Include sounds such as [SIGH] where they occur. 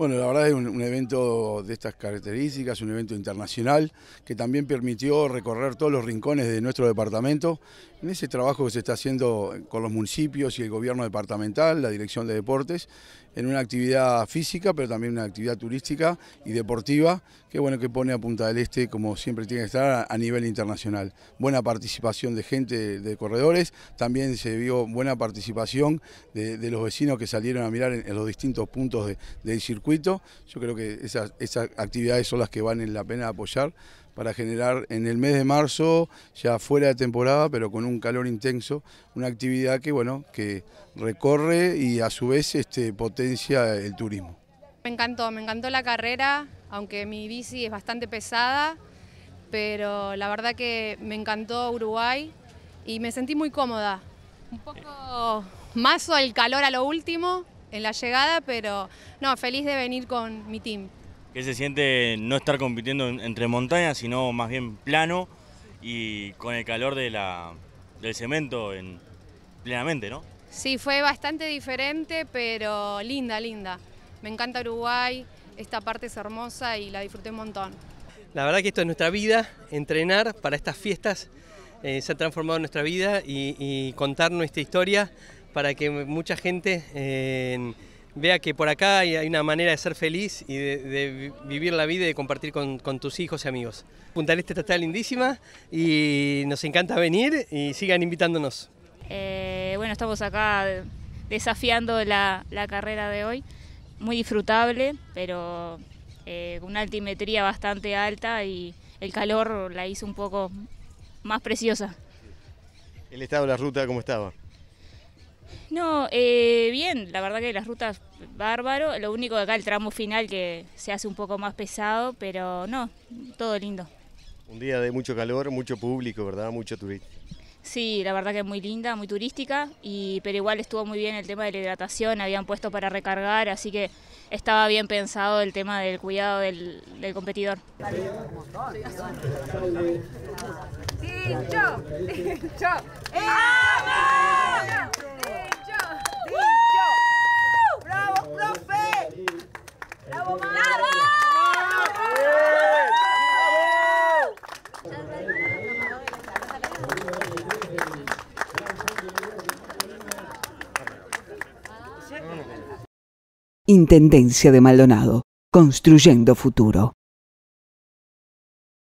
Bueno, la verdad es un, evento de estas características, un evento internacional que también permitió recorrer todos los rincones de nuestro departamento. En ese trabajo que se está haciendo con los municipios y el gobierno departamental, la Dirección de Deportes, en una actividad física, pero también una actividad turística y deportiva, que bueno que pone a Punta del Este como siempre tiene que estar a, nivel internacional. Buena participación de gente de corredores, también se vio buena participación de, los vecinos que salieron a mirar en, los distintos puntos del circuito yo creo que esas, actividades son las que valen la pena apoyar para generar en el mes de marzo, ya fuera de temporada, pero con un calor intenso, una actividad que, bueno, que recorre y a su vez este, potencia el turismo. Me encantó, me encantó la carrera, aunque mi bici es bastante pesada, pero la verdad que me encantó Uruguay y me sentí muy cómoda. Un poco mazo el calor a lo último, en la llegada, pero no, feliz de venir con mi team. ¿Qué se siente no estar compitiendo entre montañas, sino más bien plano y con el calor de la, del cemento en, plenamente, no? Sí, fue bastante diferente, pero linda, linda. Me encanta Uruguay, esta parte es hermosa y la disfruté un montón. La verdad que esto es nuestra vida, entrenar para estas fiestas eh, se ha transformado nuestra vida y, y contar nuestra historia para que mucha gente eh, vea que por acá hay una manera de ser feliz y de, vivir la vida y de compartir con, tus hijos y amigos. Punta del este está lindísima y nos encanta venir y sigan invitándonos. Eh, bueno, estamos acá desafiando la, carrera de hoy, muy disfrutable, pero eh, con una altimetría bastante alta y el calor la hizo un poco más preciosa. ¿El estado de la ruta cómo estaba? No, eh, bien, la verdad que las rutas bárbaro, lo único que acá el tramo final que se hace un poco más pesado, pero no, todo lindo. Un día de mucho calor, mucho público, ¿verdad? Mucho turismo. Sí, la verdad que es muy linda, muy turística, y, pero igual estuvo muy bien el tema de la hidratación, habían puesto para recargar, así que estaba bien pensado el tema del cuidado del, competidor. ¡Sí, [LAUGHS] ¡Eh! Intendencia de Maldonado, construyendo futuro.